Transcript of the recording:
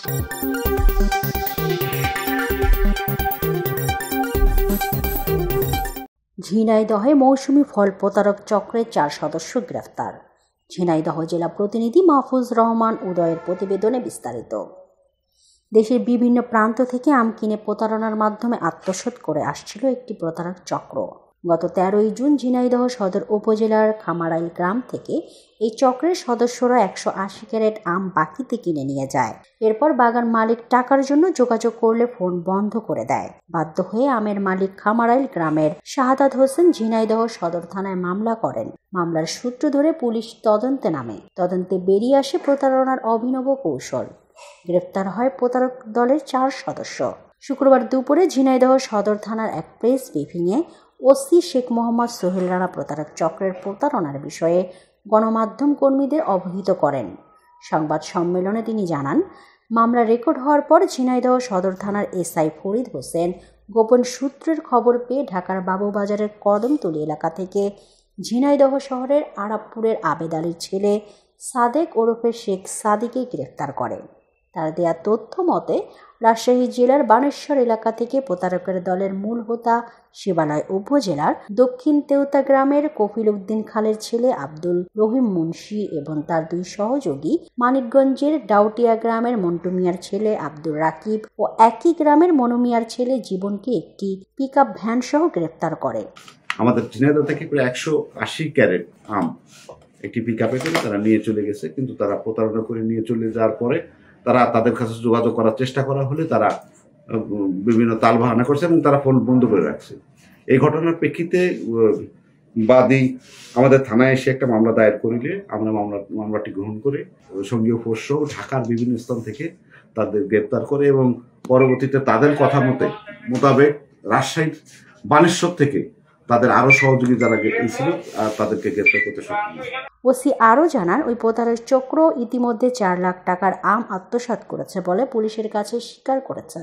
ঝিনাইদহে মৌসুমি ফল প্রতারক চক্রের চার সদস্য গ্রেফতার ঝিনাইদহ জেলা প্রতিনিধি মাহফুজ রহমান উদয়ের প্রতিবেদনে বিস্তারিত দেশের বিভিন্ন প্রান্ত থেকে আম কিনে প্রতারণার মাধ্যমে আত্মসোধ করে আসছিল একটি প্রতারক চক্র গত তেরোই জুন ঝিনাইদহ সদর উপজেলার খামারাইল গ্রাম থেকে এই চক্রের সদস্যরা একশো আশি ক্যারেট আম বাকিতে কিনে নিয়ে যায় এরপর বাগান মালিক টাকার জন্য যোগাযোগ করলে ফোন বন্ধ করে দেয় বাধ্য হয়ে আমের মালিক খামারাইল গ্রামের শাহাদাত হোসেন ঝিনাইদহ সদর থানায় মামলা করেন মামলার সূত্র ধরে পুলিশ তদন্তে নামে তদন্তে বেরিয়ে আসে প্রতারণার অভিনব কৌশল গ্রেপ্তার হয় প্রতারক দলের চার সদস্য শুক্রবার দুপুরে ঝিনাইদহ সদর থানার এক প্রেস ব্রিফিংয়ে ওসি শেখ মোহাম্মদ সোহেল রানা প্রতারক চক্রের প্রতারণার বিষয়ে গণমাধ্যম কর্মীদের অবহিত করেন সংবাদ সম্মেলনে তিনি জানান মামলা রেকর্ড হওয়ার পর ঝিনাইদহ সদর থানার এসআই ফরিদ হোসেন গোপন সূত্রের খবর পেয়ে ঢাকার বাবুবাজারের কদমতলি এলাকা থেকে ঝিনাইদহ শহরের আরাপপুরের আবেদ আলীর ছেলে সাদেক ওরফে শেখ সাদিকে গ্রেফতার করে তার দেয়া তথ্য মতে রাজশাহী জেলার বানেশ্বর এলাকা থেকে প্রতারকের দলের মূল হোতা শিবালয় উপজেলার দক্ষিণ তেউতা গ্রামের কফিল উদ্দিন খালের ছেলে আব্দুল রহিম মুন্সি এবং তার দুই সহযোগী মানিকগঞ্জের ডাউটিয়া গ্রামের মন্টুমিয়ার ছেলে আব্দুল রাকিব ও একই গ্রামের মনুমিয়ার ছেলে জীবনকে একটি পিক আপ ভ্যান সহ গ্রেপ্তার করে আমাদের ঝিনাইদা থেকে প্রায় একশো আশি ক্যারেট আম একটি পিক আপে করে তারা নিয়ে চলে গেছে কিন্তু তারা প্রতারণা করে নিয়ে চলে যাওয়ার পরে তারা তাদের কাছে যোগাযোগ করার চেষ্টা করা হলে তারা বিভিন্ন তাল বাহানা করছে এবং তারা ফোন বন্ধ করে রাখছে এই ঘটনার প্রেক্ষিতে বাদী আমাদের থানায় এসে একটা মামলা দায়ের করিলে আমরা মামলা মামলাটি গ্রহণ করে সঙ্গীয় ফোর্স ঢাকার বিভিন্ন স্থান থেকে তাদের গ্রেপ্তার করে এবং পরবর্তীতে তাদের কথা মতে মোতাবেক রাজশাহীর বানেশ্বর থেকে তাদের আরো সহযোগী যারা ছিল তাদেরকে গ্রেপ্তার করতে সক্ষম ওসি আরও জানান ওই প্রতারের চক্র ইতিমধ্যে চার লাখ টাকার আম আত্মসাত করেছে বলে পুলিশের কাছে স্বীকার করেছে